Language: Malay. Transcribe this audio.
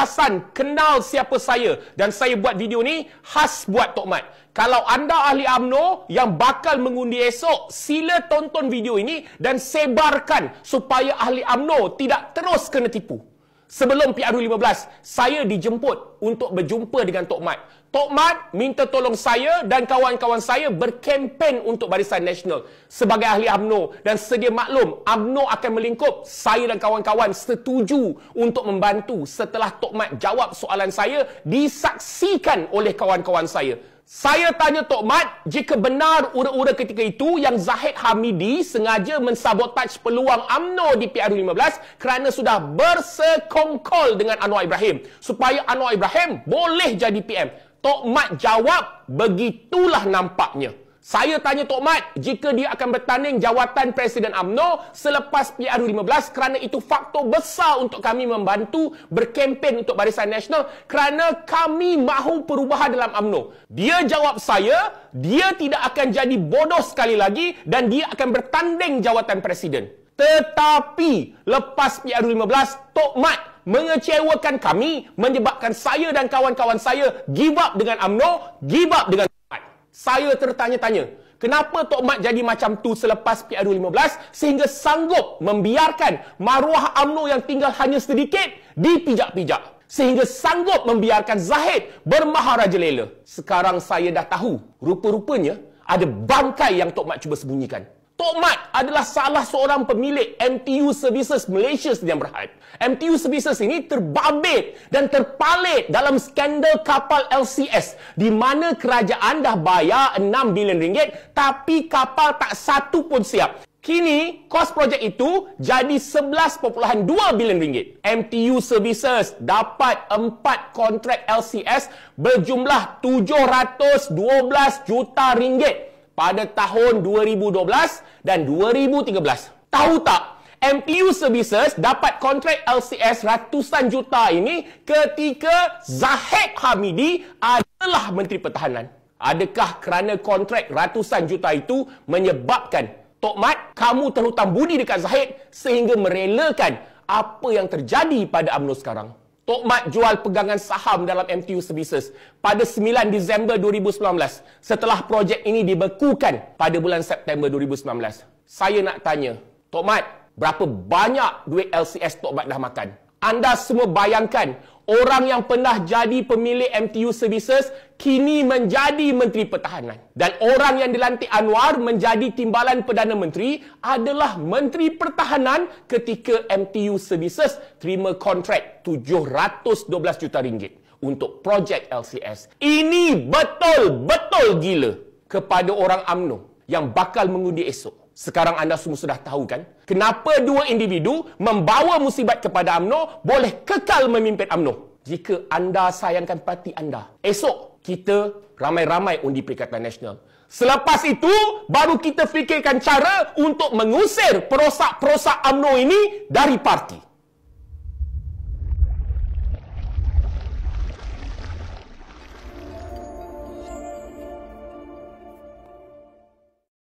Hasan kenal siapa saya dan saya buat video ni khas buat Tok Mat. Kalau anda ahli AMNO yang bakal mengundi esok, sila tonton video ini dan sebarkan supaya ahli AMNO tidak terus kena tipu. Sebelum PRU15, saya dijemput untuk berjumpa dengan Tok Mat. Tok Mat minta tolong saya dan kawan-kawan saya berkempen untuk Barisan Nasional sebagai ahli AMNO dan sedia maklum AMNO akan melingkup saya dan kawan-kawan setuju untuk membantu setelah Tok Mat jawab soalan saya disaksikan oleh kawan-kawan saya. Saya tanya Tok Mat jika benar ura-ura ketika itu yang Zahid Hamidi sengaja mensabotaj peluang AMNO di PRU15 kerana sudah bersekongkol dengan Anwar Ibrahim supaya Anwar Ibrahim boleh jadi PM. Tok Mat jawab, begitulah nampaknya. Saya tanya Tok Mat, jika dia akan bertanding jawatan Presiden AMNO selepas PRU15 kerana itu faktor besar untuk kami membantu berkempen untuk Barisan Nasional kerana kami mahu perubahan dalam AMNO. Dia jawab saya, dia tidak akan jadi bodoh sekali lagi dan dia akan bertanding jawatan Presiden. Tetapi lepas PRU15, Tok Mat mengecewakan kami menyebabkan saya dan kawan-kawan saya give up dengan AMNO, give up dengan Tokmat. Saya tertanya-tanya, kenapa Tokmat jadi macam tu selepas PRU15 sehingga sanggup membiarkan maruah AMNO yang tinggal hanya sedikit dipijak-pijak? Sehingga sanggup membiarkan Zahid bermaharaja lela. Sekarang saya dah tahu, rupa-rupanya ada bangkai yang Tokmat cuba sembunyikan. Tok Mat adalah salah seorang pemilik MTU Services Malaysia yang berhad. MTU Services ini terbabit dan terpalit dalam skandal kapal LCS di mana kerajaan dah bayar 6 bilion ringgit tapi kapal tak satu pun siap. Kini, kos projek itu jadi 11.2 bilion ringgit. MTU Services dapat 4 kontrak LCS berjumlah 712 juta ringgit pada tahun 2012 dan 2013. Tahu tak MPU Services dapat kontrak LCS ratusan juta ini ketika Zahid Hamidi adalah Menteri Pertahanan? Adakah kerana kontrak ratusan juta itu menyebabkan Tok Mat, kamu terhutang budi dekat Zahid sehingga merelakan apa yang terjadi pada UMNO sekarang? Tok Mat jual pegangan saham dalam MTU Services pada 9 Disember 2019 setelah projek ini dibekukan pada bulan September 2019. Saya nak tanya, Tok Mat, berapa banyak duit LCS Tok Mat dah makan? Anda semua bayangkan orang yang pernah jadi pemilik MTU Services kini menjadi Menteri Pertahanan. Dan orang yang dilantik Anwar menjadi Timbalan Perdana Menteri adalah Menteri Pertahanan ketika MTU Services terima kontrak 712 juta ringgit untuk projek LCS. Ini betul-betul gila kepada orang AMNO yang bakal mengundi esok. Sekarang anda semua sudah tahu kan? Kenapa dua individu membawa musibat kepada UMNO boleh kekal memimpin UMNO? Jika anda sayangkan parti anda, esok kita ramai-ramai undi Perikatan Nasional. Selepas itu, baru kita fikirkan cara untuk mengusir perosak-perosak UMNO ini dari parti.